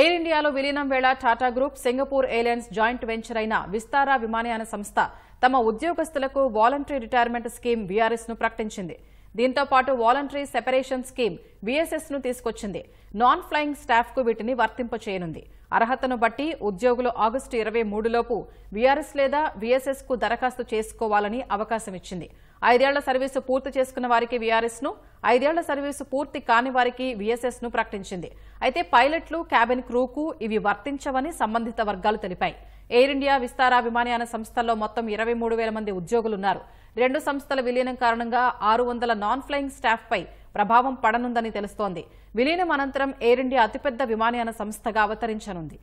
air ఇండియాలో విలీనం వేళ Tata Group Singapore Airlines joint venture అయిన విస్తారా విమానయాన సంస్థ తమ ఉద్యోగస్తులకు వాలంటరీ రిటైర్మెంట్ స్కీమ్ వీఆర్ఎస్ ను ప్రకటించింది దీంతో పాటు వాలంటరీ సెపరేషన్ స్కీమ్ వీఎస్ఎస్ ను తీసుకొచ్చింది నాన్ ఫ్లయింగ్ స్టాఫ్ కు వీటిని వర్తింపచేయనుంది అర్హతను బట్టి ఉద్యోగులు ఆగస్టు ఇరవై మూడులోపు వీఆర్ఎస్ లేదా విఎస్ఎస్ కు దరఖాస్తు చేసుకోవాలని అవకాశం ఇచ్చింది ఐదేళ్ల సర్వీసు పూర్తి చేసుకున్న వారికి ను ఐదేళ్ల సర్వీసు పూర్తి కాని వారికి ను ప్రకటించింది అయితే పైలట్లు క్యాబిన్ క్రూకు ఇవి వర్తించవని సంబంధిత వర్గాలు తెలిపాయి ఎయిర్ ఇండియా విస్తారా విమానయాన సంస్థల్లో మొత్తం ఇరవై మూడు వేల మంది ఉద్యోగులున్నారు రెండు సంస్థల విలీనం కారణంగా ఆరు వందల నాన్ ఫ్లయింగ్ స్టాఫ్పై ప్రభావం పడనుందని తెలుస్తోంది విలీనం అనంతరం ఎయిర్ ఇండియా అతిపెద్ద విమానయాన సంస్థగా అవతరించనుంది